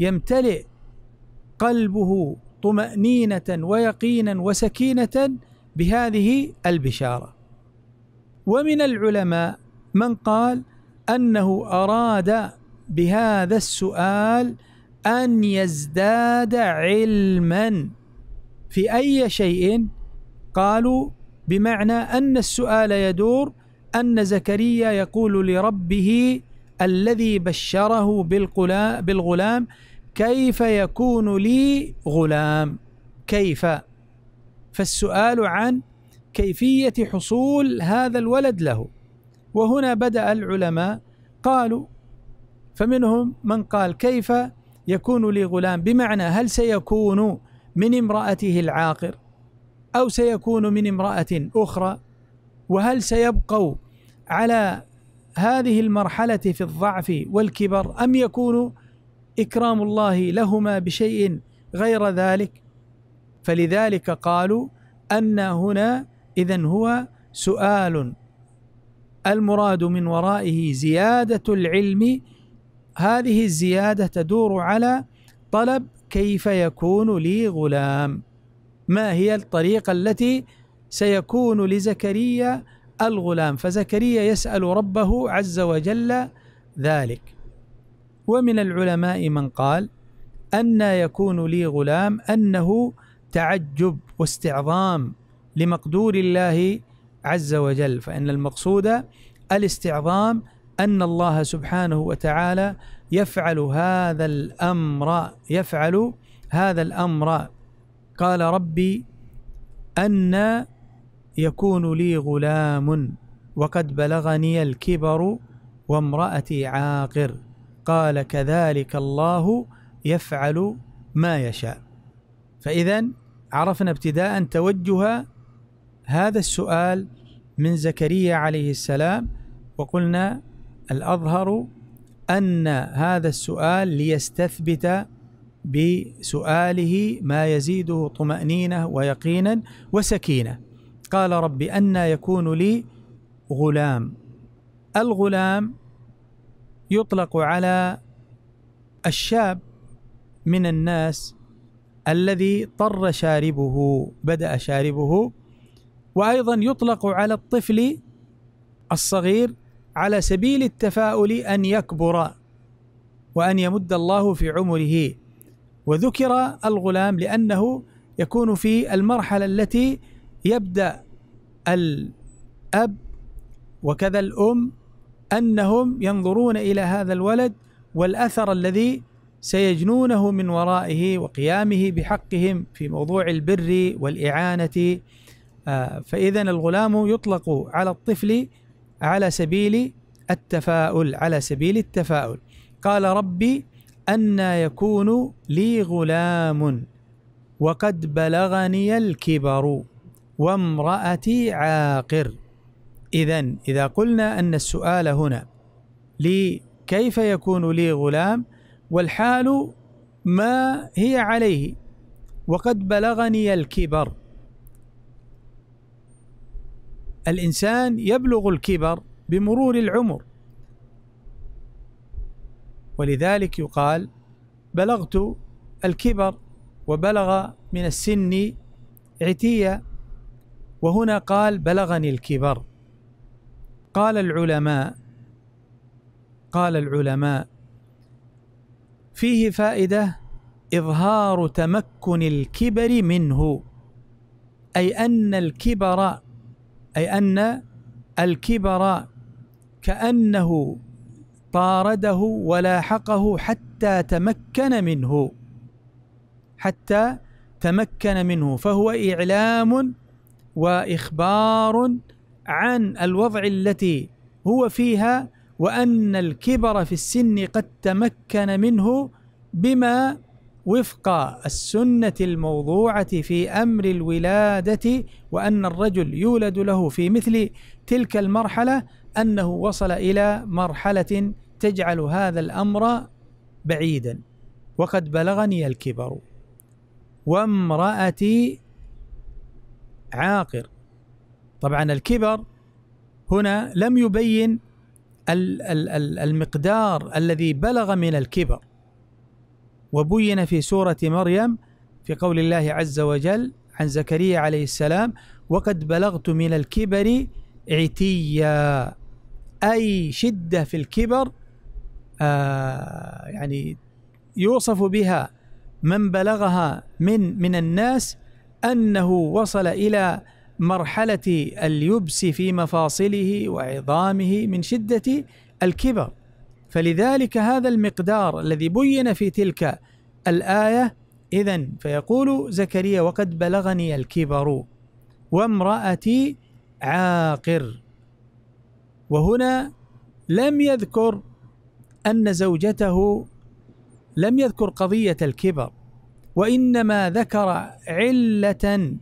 يمتلئ قلبه طمأنينة ويقينا وسكينة بهذه البشارة. ومن العلماء من قال أنه أراد بهذا السؤال أن يزداد علما في أي شيء قالوا بمعنى أن السؤال يدور أن زكريا يقول لربه الذي بشره بالغلام كيف يكون لي غلام كيف فالسؤال عن كيفية حصول هذا الولد له وهنا بدأ العلماء قالوا فمنهم من قال كيف يكون لي غلام بمعنى هل سيكون من امرأته العاقر أو سيكون من امرأة أخرى وهل سيبقوا على هذه المرحلة في الضعف والكبر أم يكونوا اكرام الله لهما بشيء غير ذلك فلذلك قالوا ان هنا اذا هو سؤال المراد من ورائه زياده العلم هذه الزياده تدور على طلب كيف يكون لي غلام ما هي الطريقه التي سيكون لزكريا الغلام فزكريا يسال ربه عز وجل ذلك ومن العلماء من قال أن يكون لي غلام أنه تعجب واستعظام لمقدور الله عز وجل فإن المقصود الاستعظام أن الله سبحانه وتعالى يفعل هذا الأمر يفعل هذا الأمر قال ربي أن يكون لي غلام وقد بلغني الكبر وامرأتي عاقر قال كذلك الله يفعل ما يشاء فإذا عرفنا ابتداء توجه هذا السؤال من زكريا عليه السلام وقلنا الأظهر أن هذا السؤال ليستثبت بسؤاله ما يزيده طمأنينة ويقينا وسكينة قال رب أن يكون لي غلام الغلام يطلق على الشاب من الناس الذي طر شاربه بدأ شاربه وأيضا يطلق على الطفل الصغير على سبيل التفاؤل أن يكبر وأن يمد الله في عمره وذكر الغلام لأنه يكون في المرحلة التي يبدأ الأب وكذا الأم انهم ينظرون الى هذا الولد والاثر الذي سيجنونه من ورائه وقيامه بحقهم في موضوع البر والاعانه آه، فاذا الغلام يطلق على الطفل على سبيل التفاؤل على سبيل التفاؤل قال ربي أنى يكون لي غلام وقد بلغني الكبر وامرأتي عاقر إذا إذا قلنا أن السؤال هنا لي كيف يكون لي غلام والحال ما هي عليه وقد بلغني الكبر الإنسان يبلغ الكبر بمرور العمر ولذلك يقال بلغت الكبر وبلغ من السن عتيه وهنا قال بلغني الكبر قال العلماء قال العلماء فيه فائده اظهار تمكن الكبر منه اي ان الكبر اي ان الكبر كانه طارده ولاحقه حتى تمكن منه حتى تمكن منه فهو اعلام واخبار عن الوضع التي هو فيها وان الكبر في السن قد تمكن منه بما وفق السنه الموضوعه في امر الولاده وان الرجل يولد له في مثل تلك المرحله انه وصل الى مرحله تجعل هذا الامر بعيدا وقد بلغني الكبر وامراتي عاقر طبعا الكبر هنا لم يبين المقدار الذي بلغ من الكبر وبين في سورة مريم في قول الله عز وجل عن زكريا عليه السلام وقد بلغت من الكبر عتيا أي شدة في الكبر آه يعني يوصف بها من بلغها من من الناس أنه وصل إلى مرحلة اليبس في مفاصله وعظامه من شدة الكبر فلذلك هذا المقدار الذي بين في تلك الآية إذا فيقول زكريا وقد بلغني الكبر وامرأتي عاقر وهنا لم يذكر أن زوجته لم يذكر قضية الكبر وإنما ذكر علة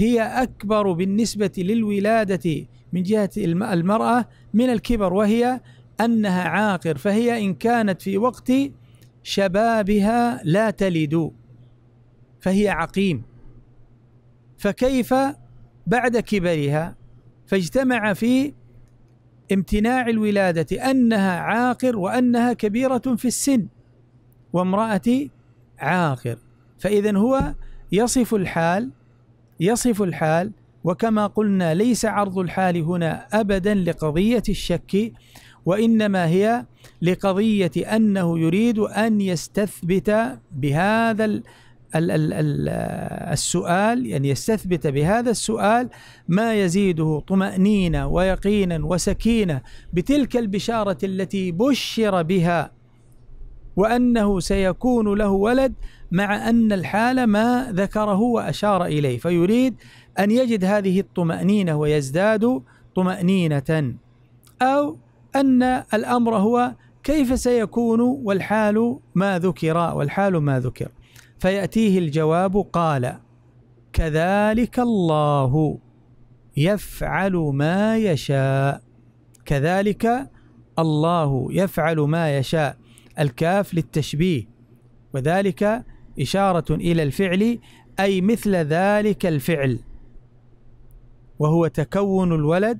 هي اكبر بالنسبه للولاده من جهه المراه من الكبر وهي انها عاقر فهي ان كانت في وقت شبابها لا تلد فهي عقيم فكيف بعد كبرها فاجتمع في امتناع الولاده انها عاقر وانها كبيره في السن وامراه عاقر فاذا هو يصف الحال يصف الحال وكما قلنا ليس عرض الحال هنا ابدا لقضيه الشك وانما هي لقضيه انه يريد ان يستثبت بهذا السؤال يعني يستثبت بهذا السؤال ما يزيده طمأنينة ويقينا وسكينة بتلك البشارة التي بشر بها وأنه سيكون له ولد مع أن الحال ما ذكره وأشار إليه فيريد أن يجد هذه الطمأنينة ويزداد طمأنينة أو أن الأمر هو كيف سيكون والحال ما ذكر والحال ما ذكر فيأتيه الجواب قال كذلك الله يفعل ما يشاء كذلك الله يفعل ما يشاء الكاف للتشبيه وذلك إشارة إلى الفعل أي مثل ذلك الفعل وهو تكون الولد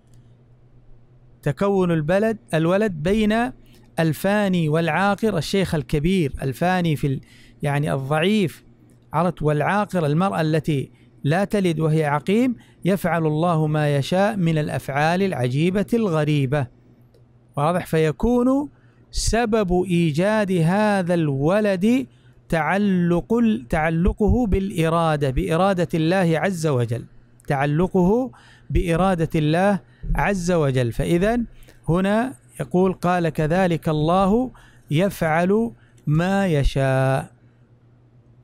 تكون البلد الولد بين الفاني والعاقر الشيخ الكبير الفاني في يعني الضعيف عرفت والعاقر المرأة التي لا تلد وهي عقيم يفعل الله ما يشاء من الأفعال العجيبة الغريبة واضح فيكون سبب ايجاد هذا الولد تعلق تعلقه بالاراده باراده الله عز وجل تعلقه باراده الله عز وجل فاذا هنا يقول قال كذلك الله يفعل ما يشاء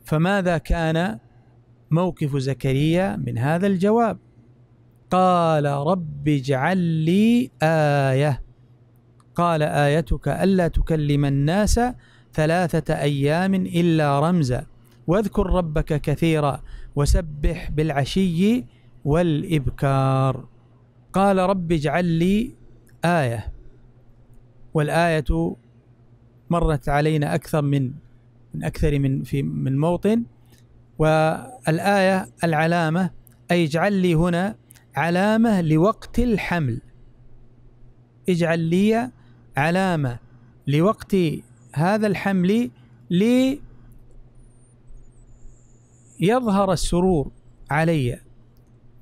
فماذا كان موقف زكريا من هذا الجواب قال رب اجعل لي ايه قال آيتك ألا تكلم الناس ثلاثة أيام إلا رمزا واذكر ربك كثيرا وسبح بالعشي والإبكار قال رب اجعل لي آية والآية مرت علينا أكثر من من أكثر من في من موطن والآية العلامة أي اجعل لي هنا علامة لوقت الحمل اجعل لي علامة لوقت هذا الحمل ليظهر السرور علي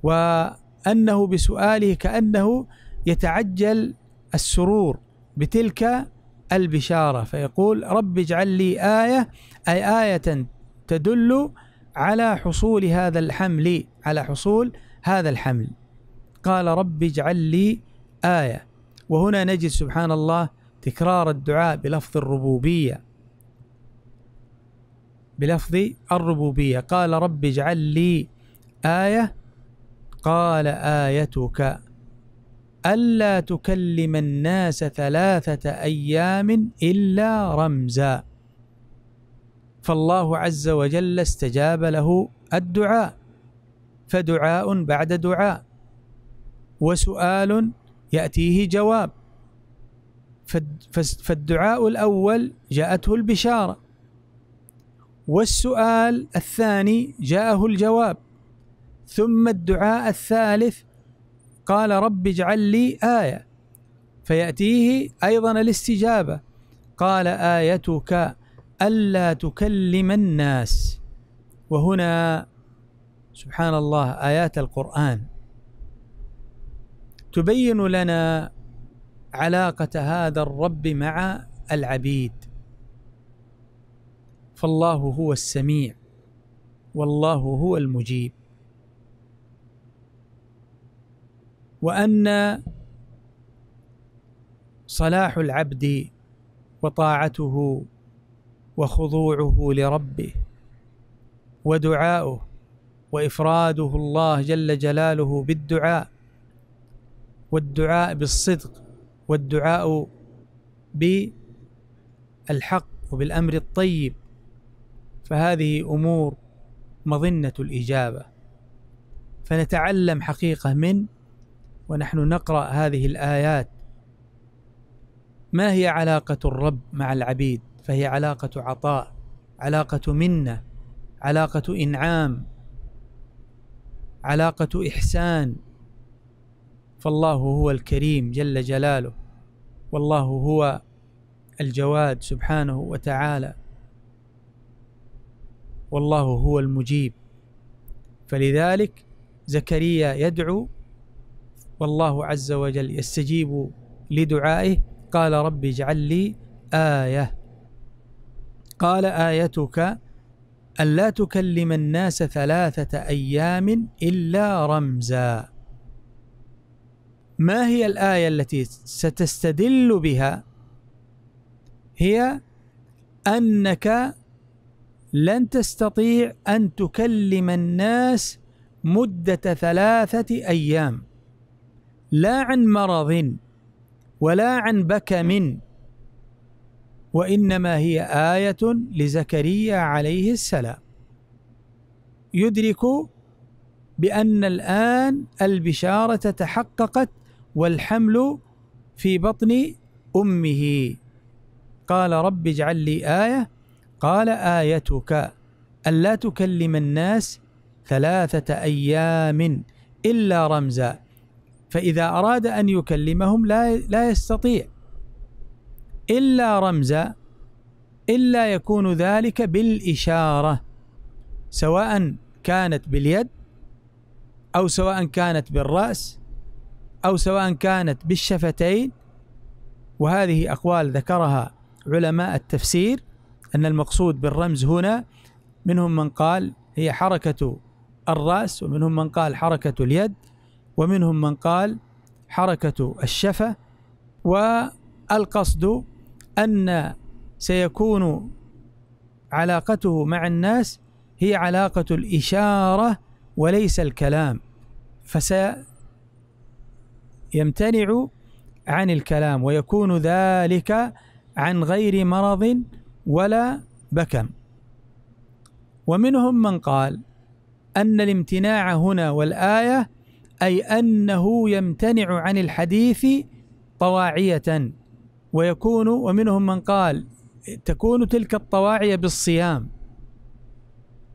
وأنه بسؤاله كأنه يتعجل السرور بتلك البشارة فيقول رب اجعل لي آية أي آية تدل على حصول هذا الحمل على حصول هذا الحمل قال رب اجعل لي آية وهنا نجد سبحان الله تكرار الدعاء بلفظ الربوبيه بلفظ الربوبيه قال رب اجعل لي ايه قال ايتك الا تكلم الناس ثلاثه ايام الا رمزا فالله عز وجل استجاب له الدعاء فدعاء بعد دعاء وسؤال ياتيه جواب فالدعاء الاول جاءته البشاره والسؤال الثاني جاءه الجواب ثم الدعاء الثالث قال رب اجعل لي ايه فياتيه ايضا الاستجابه قال ايتك الا تكلم الناس وهنا سبحان الله ايات القران تبين لنا علاقه هذا الرب مع العبيد فالله هو السميع والله هو المجيب وان صلاح العبد وطاعته وخضوعه لربه ودعاؤه وافراده الله جل جلاله بالدعاء والدعاء بالصدق والدعاء بالحق وبالامر الطيب فهذه امور مظنه الاجابه فنتعلم حقيقه من ونحن نقرا هذه الايات ما هي علاقه الرب مع العبيد فهي علاقه عطاء علاقه منه علاقه انعام علاقه احسان فالله هو الكريم جل جلاله والله هو الجواد سبحانه وتعالى والله هو المجيب فلذلك زكريا يدعو والله عز وجل يستجيب لدعائه قال رب اجعل لي آية قال آيتك ألا تكلم الناس ثلاثة أيام إلا رمزاً ما هي الآية التي ستستدل بها هي أنك لن تستطيع أن تكلم الناس مدة ثلاثة أيام لا عن مرض ولا عن بكم وإنما هي آية لزكريا عليه السلام يدرك بأن الآن البشارة تحققت والحمل في بطن امه قال رب اجعل لي ايه قال ايتك الا تكلم الناس ثلاثه ايام الا رمزا فاذا اراد ان يكلمهم لا لا يستطيع الا رمزا الا يكون ذلك بالاشاره سواء كانت باليد او سواء كانت بالراس أو سواء كانت بالشفتين وهذه أقوال ذكرها علماء التفسير أن المقصود بالرمز هنا منهم من قال هي حركة الرأس ومنهم من قال حركة اليد ومنهم من قال حركة الشفة والقصد أن سيكون علاقته مع الناس هي علاقة الإشارة وليس الكلام فس يمتنع عن الكلام ويكون ذلك عن غير مرض ولا بكم ومنهم من قال ان الامتناع هنا والايه اي انه يمتنع عن الحديث طواعيه ويكون ومنهم من قال تكون تلك الطواعيه بالصيام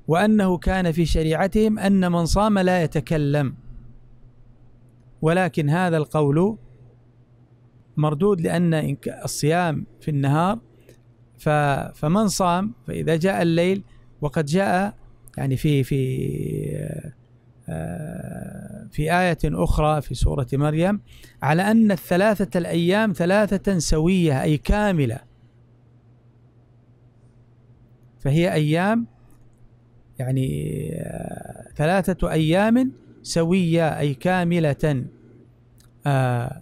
وانه كان في شريعتهم ان من صام لا يتكلم ولكن هذا القول مردود لأن الصيام في النهار فمن صام فإذا جاء الليل وقد جاء يعني في في آه، في آية أخرى في سورة مريم على أن الثلاثة الأيام ثلاثة سوية أي كاملة فهي أيام يعني آه، ثلاثة أيام سوية أي كاملة آه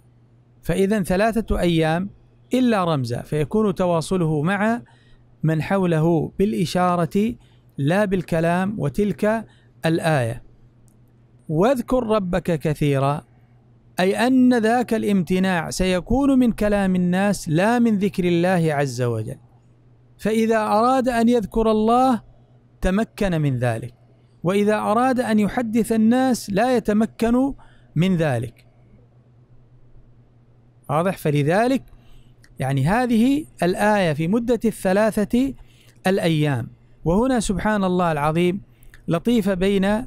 فإذا ثلاثة أيام إلا رمزا فيكون تواصله مع من حوله بالإشارة لا بالكلام وتلك الآية واذكر ربك كثيرا أي أن ذاك الامتناع سيكون من كلام الناس لا من ذكر الله عز وجل فإذا أراد أن يذكر الله تمكن من ذلك واذا اراد ان يحدث الناس لا يتمكن من ذلك واضح فلذلك يعني هذه الايه في مده الثلاثه الايام وهنا سبحان الله العظيم لطيفه بين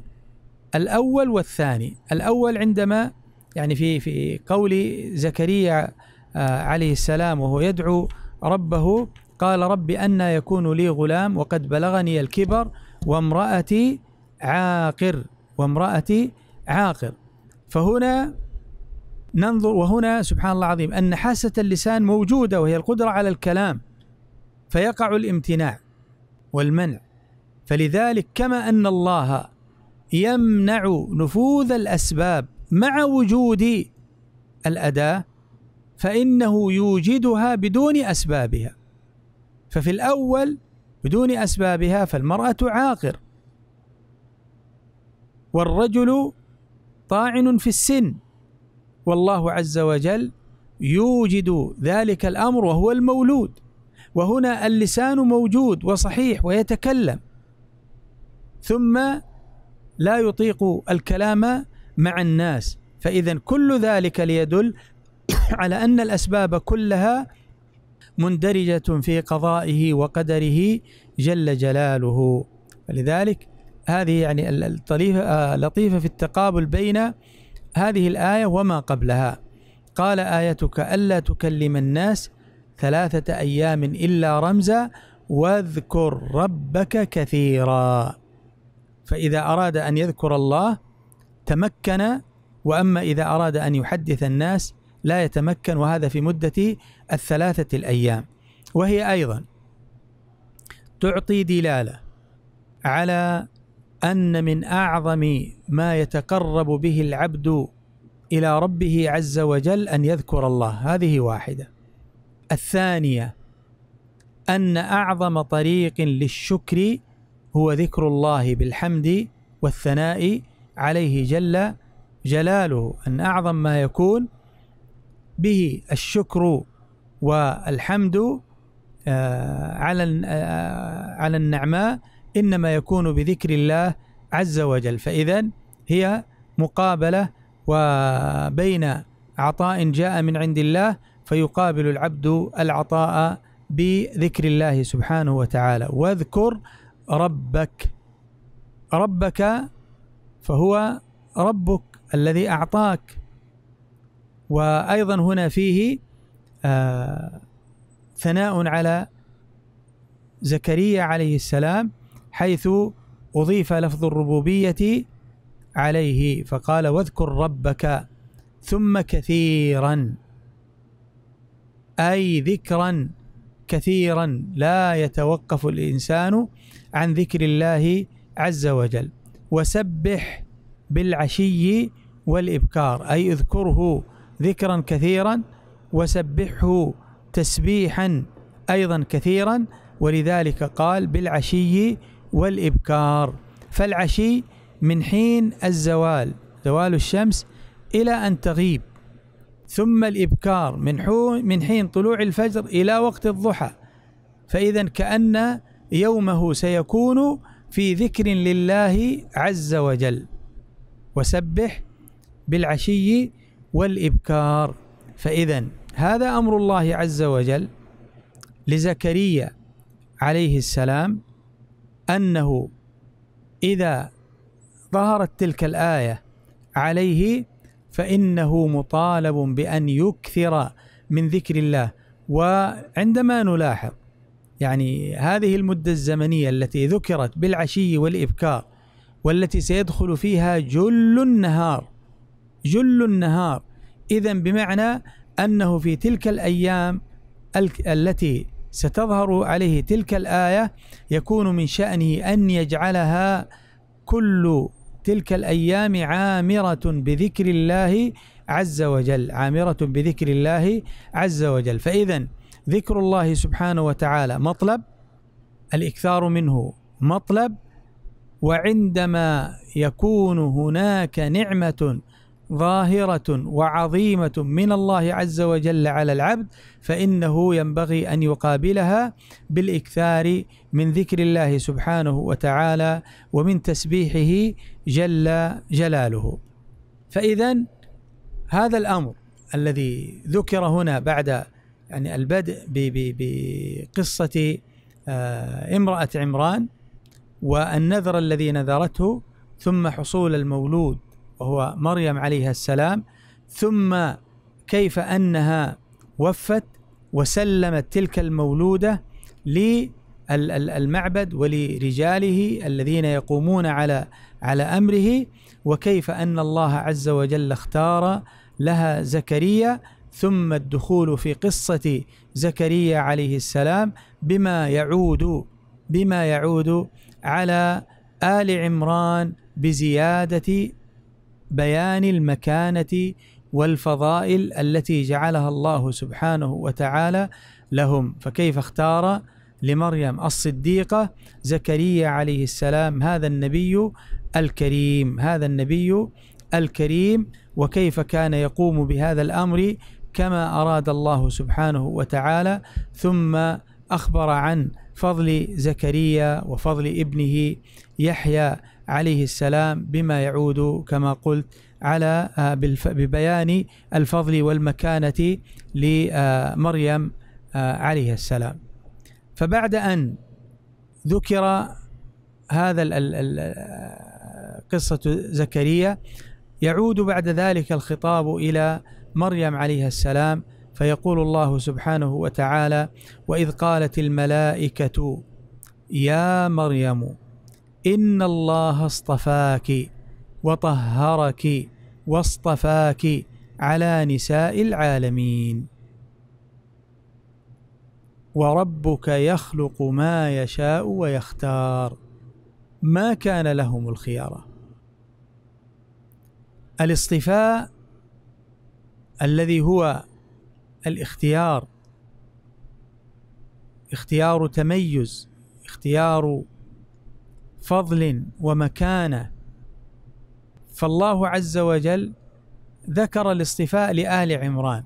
الاول والثاني الاول عندما يعني في في قول زكريا آه، عليه السلام وهو يدعو ربه قال رب أن يكون لي غلام وقد بلغني الكبر وامرأتي عاقر وامرأتي عاقر فهنا ننظر وهنا سبحان الله العظيم أن حاسة اللسان موجودة وهي القدرة على الكلام فيقع الامتناع والمنع فلذلك كما أن الله يمنع نفوذ الأسباب مع وجود الأداة فإنه يوجدها بدون أسبابها ففي الأول بدون أسبابها فالمرأة عاقر والرجل طاعن في السن والله عز وجل يوجد ذلك الامر وهو المولود وهنا اللسان موجود وصحيح ويتكلم ثم لا يطيق الكلام مع الناس فاذا كل ذلك ليدل <coughs> على ان الاسباب كلها مندرجه في قضائه وقدره جل جلاله ولذلك هذه يعني الطريفة آه، لطيفة في التقابل بين هذه الآية وما قبلها قال آيتك ألا تكلم الناس ثلاثة أيام إلا رمزا واذكر ربك كثيرا فإذا أراد أن يذكر الله تمكن وأما إذا أراد أن يحدث الناس لا يتمكن وهذا في مدة الثلاثة الأيام وهي أيضا تعطي دلالة على ان من اعظم ما يتقرب به العبد الى ربه عز وجل ان يذكر الله هذه واحده الثانيه ان اعظم طريق للشكر هو ذكر الله بالحمد والثناء عليه جل جلاله ان اعظم ما يكون به الشكر والحمد آه، على آه، على النعماء انما يكون بذكر الله عز وجل فاذا هي مقابله وبين عطاء جاء من عند الله فيقابل العبد العطاء بذكر الله سبحانه وتعالى واذكر ربك ربك فهو ربك الذي اعطاك وايضا هنا فيه آه ثناء على زكريا عليه السلام حيث أضيف لفظ الربوبية عليه فقال واذكر ربك ثم كثيرا أي ذكرا كثيرا لا يتوقف الإنسان عن ذكر الله عز وجل وسبح بالعشي والإبكار أي اذكره ذكرا كثيرا وسبحه تسبيحا أيضا كثيرا ولذلك قال بالعشي والإبكار فالعشي من حين الزوال زوال الشمس إلى أن تغيب ثم الإبكار من من حين طلوع الفجر إلى وقت الضحى فإذا كأن يومه سيكون في ذكر لله عز وجل وسبح بالعشي والإبكار فإذا هذا أمر الله عز وجل لزكريا عليه السلام انه اذا ظهرت تلك الايه عليه فانه مطالب بان يكثر من ذكر الله وعندما نلاحظ يعني هذه المده الزمنيه التي ذكرت بالعشي والابكار والتي سيدخل فيها جل النهار جل النهار اذا بمعنى انه في تلك الايام التي ستظهر عليه تلك الآية يكون من شأنه أن يجعلها كل تلك الأيام عامرة بذكر الله عز وجل عامرة بذكر الله عز وجل فإذا ذكر الله سبحانه وتعالى مطلب الإكثار منه مطلب وعندما يكون هناك نعمة ظاهرة وعظيمة من الله عز وجل على العبد فإنه ينبغي أن يقابلها بالإكثار من ذكر الله سبحانه وتعالى ومن تسبيحه جل جلاله. فإذا هذا الأمر الذي ذكر هنا بعد يعني البدء بقصة آه، امرأة عمران والنذر الذي نذرته ثم حصول المولود وهو مريم عليها السلام ثم كيف انها وفت وسلمت تلك المولوده للمعبد ولرجاله الذين يقومون على على امره وكيف ان الله عز وجل اختار لها زكريا ثم الدخول في قصه زكريا عليه السلام بما يعود بما يعود على ال عمران بزياده بيان المكانه والفضائل التي جعلها الله سبحانه وتعالى لهم فكيف اختار لمريم الصديقه زكريا عليه السلام هذا النبي الكريم هذا النبي الكريم وكيف كان يقوم بهذا الامر كما اراد الله سبحانه وتعالى ثم اخبر عن فضل زكريا وفضل ابنه يحيى عليه السلام بما يعود كما قلت على آه، ببيان الفضل والمكانة لمريم آه، عليه السلام فبعد أن ذكر هذا آه، قصة زكريا يعود بعد ذلك الخطاب إلى مريم عليه السلام فيقول الله سبحانه وتعالى: "وإذ قالت الملائكة يا مريم ان الله اصطفاك وطهرك واصطفاك على نساء العالمين وربك يخلق ما يشاء ويختار ما كان لهم الخيارة الاصطفاء الذي هو الاختيار اختيار تميز اختيار فضل ومكانه فالله عز وجل ذكر الاصطفاء لآل عمران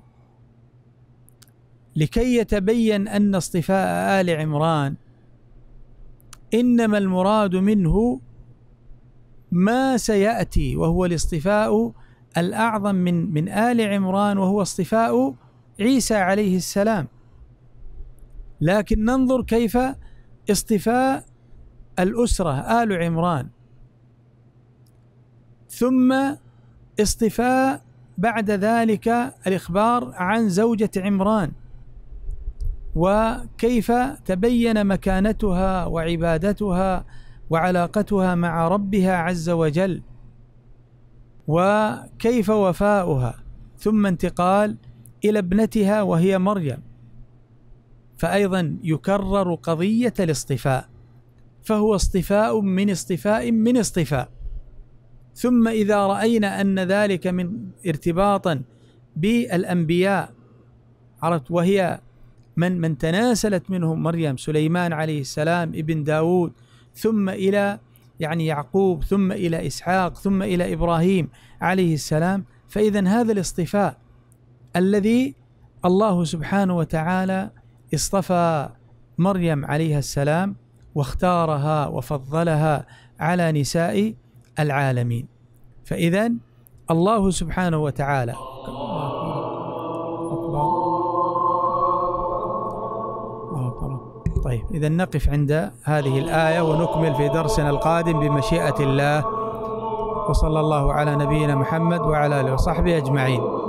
لكي يتبين أن اصطفاء آل عمران إنما المراد منه ما سيأتي وهو الاصطفاء الأعظم من من آل عمران وهو اصطفاء عيسى عليه السلام لكن ننظر كيف اصطفاء الأسرة آل عمران ثم اصطفاء بعد ذلك الإخبار عن زوجة عمران وكيف تبين مكانتها وعبادتها وعلاقتها مع ربها عز وجل وكيف وفاؤها ثم انتقال الى ابنتها وهي مريم فايضا يكرر قضيه الاصطفاء فهو اصطفاء من اصطفاء من اصطفاء ثم اذا راينا ان ذلك من ارتباطا بالانبياء عرفت وهي من من تناسلت منهم مريم سليمان عليه السلام ابن داود ثم الى يعني يعقوب ثم الى اسحاق ثم الى ابراهيم عليه السلام فاذا هذا الاصطفاء الذي الله سبحانه وتعالى اصطفى مريم عليها السلام واختارها وفضلها على نساء العالمين فإذا الله سبحانه وتعالى طيب إذا نقف عند هذه الآية ونكمل في درسنا القادم بمشيئة الله وصلى الله على نبينا محمد وعلى آله وصحبه أجمعين